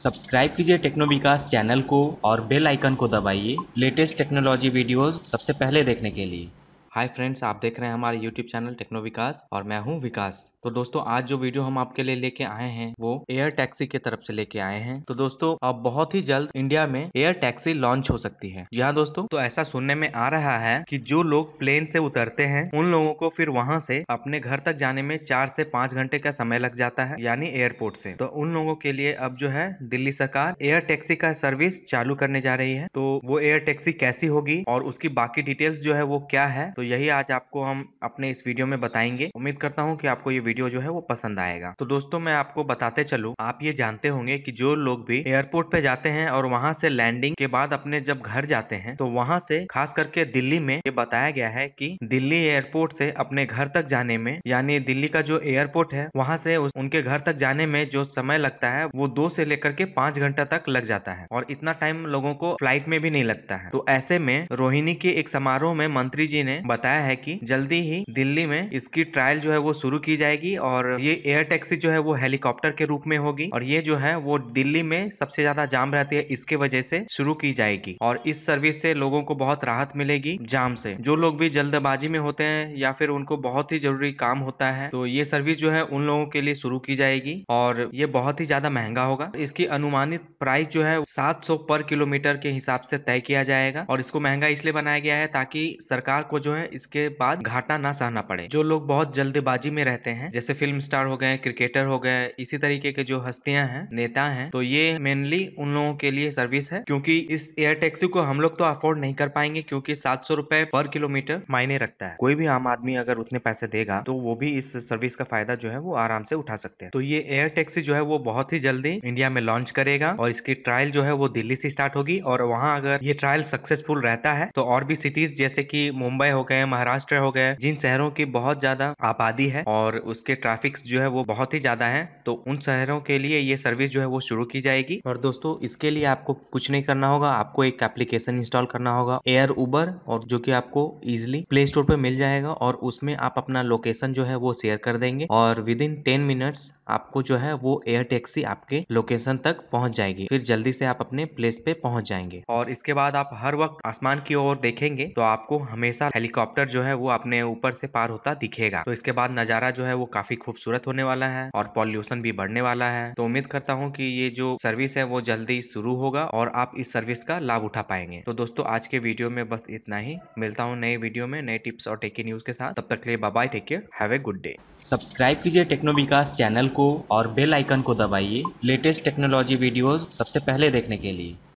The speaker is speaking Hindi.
सब्सक्राइब कीजिए टेक्नो विकास चैनल को और बेल आइकन को दबाइए लेटेस्ट टेक्नोलॉजी वीडियोस सबसे पहले देखने के लिए हाय फ्रेंड्स आप देख रहे हैं हमारे यूट्यूब चैनल टेक्नो विकास और मैं हूं विकास तो दोस्तों आज जो वीडियो हम आपके लिए लेके आए हैं वो एयर टैक्सी के तरफ से लेके आए हैं तो दोस्तों अब बहुत ही जल्द इंडिया में एयर टैक्सी लॉन्च हो सकती है जी हाँ दोस्तों तो ऐसा सुनने में आ रहा है की जो लोग प्लेन से उतरते हैं उन लोगों को फिर वहां से अपने घर तक जाने में चार से पाँच घंटे का समय लग जाता है यानी एयरपोर्ट से तो उन लोगों के लिए अब जो है दिल्ली सरकार एयर टैक्सी का सर्विस चालू करने जा रही है तो वो एयर टैक्सी कैसी होगी और उसकी बाकी डिटेल्स जो है वो क्या है तो यही आज आपको हम अपने इस वीडियो में बताएंगे उम्मीद करता हूँ कि आपको ये वीडियो जो है वो पसंद आएगा तो दोस्तों मैं आपको बताते चलू आप ये जानते होंगे कि जो लोग भी एयरपोर्ट पे जाते हैं और वहाँ से लैंडिंग के बाद अपने जब घर जाते हैं तो वहाँ से खास करके दिल्ली में ये बताया गया है की दिल्ली एयरपोर्ट से अपने घर तक जाने में यानी दिल्ली का जो एयरपोर्ट है वहाँ से उनके घर तक जाने में जो समय लगता है वो दो से लेकर के पांच घंटा तक लग जाता है और इतना टाइम लोगों को फ्लाइट में भी नहीं लगता है तो ऐसे में रोहिणी के एक समारोह में मंत्री जी ने बताया है कि जल्दी ही दिल्ली में इसकी ट्रायल जो है वो शुरू की जाएगी और ये एयर टैक्सी जो है वो हेलीकॉप्टर के रूप में होगी और ये जो है वो दिल्ली में सबसे ज्यादा जाम रहती है इसके वजह से शुरू की जाएगी और इस सर्विस से लोगों को बहुत राहत मिलेगी जाम से जो लोग भी जल्दबाजी में होते हैं या फिर उनको बहुत ही जरूरी काम होता है तो ये सर्विस जो है उन लोगों के लिए शुरू की जाएगी और ये बहुत ही ज्यादा महंगा होगा इसकी अनुमानित प्राइस जो है सात पर किलोमीटर के हिसाब से तय किया जाएगा और इसको महंगा इसलिए बनाया गया है ताकि सरकार को जो है इसके बाद घाटा ना सहना पड़े जो लोग बहुत जल्दबाजी में रहते हैं जैसे फिल्म स्टार हो गए क्रिकेटर हो गए इसी तरीके के जो हस्तियां हैं नेता हैं तो ये मेनली उन लोगों के लिए सर्विस है क्योंकि इस एयर टैक्सी को हम लोग तो अफोर्ड नहीं कर पाएंगे क्योंकि सात सौ पर किलोमीटर मायने रखता है कोई भी आम आदमी अगर उतने पैसे देगा तो वो भी इस सर्विस का फायदा जो है वो आराम से उठा सकते हैं तो ये एयर टैक्सी जो है वो बहुत ही जल्दी इंडिया में लॉन्च करेगा और इसकी ट्रायल जो है वो दिल्ली से स्टार्ट होगी और वहाँ अगर ये ट्रायल सक्सेसफुल रहता है तो और भी सिटीज जैसे की मुंबई हो गए महाराष्ट्र हो गए जिन शहरों की बहुत ज्यादा आबादी है और उसके ट्रैफिक जो है वो बहुत ही ज्यादा है तो उन शहरों के लिए ये सर्विस जो है वो शुरू की जाएगी और दोस्तों इसके लिए आपको कुछ नहीं करना होगा आपको एक एप्लीकेशन इंस्टॉल करना होगा एयर उबर और जो कि आपको इजिली प्ले स्टोर पर मिल जाएगा और उसमें आप अपना लोकेशन जो है वो शेयर कर देंगे और विद इन टेन मिनट्स आपको जो है वो एयर टैक्सी आपके लोकेशन तक पहुंच जाएगी फिर जल्दी से आप अपने प्लेस पे पहुंच जाएंगे और इसके बाद आप हर वक्त आसमान की ओर देखेंगे तो आपको हमेशा हेलीकॉप्टर हेलीकॉप्टर जो है वो अपने ऊपर से पार होता दिखेगा तो इसके बाद नजारा जो है वो काफी खूबसूरत होने वाला है और पॉल्यूशन भी बढ़ने वाला है तो उम्मीद करता हूँ की ये जो सर्विस है वो जल्दी शुरू होगा और आप इस सर्विस का लाभ उठा पाएंगे तो दोस्तों आज के वीडियो में बस इतना ही मिलता हूँ नए वीडियो में नए टिप्स और टेकी न्यूज के साथ तब तक के लिए बाबा take care have a good day subscribe कीजिए टेक्नो विकास चैनल को और बेल आइकन को दबाइए लेटेस्ट टेक्नोलॉजी वीडियोस सबसे पहले देखने के लिए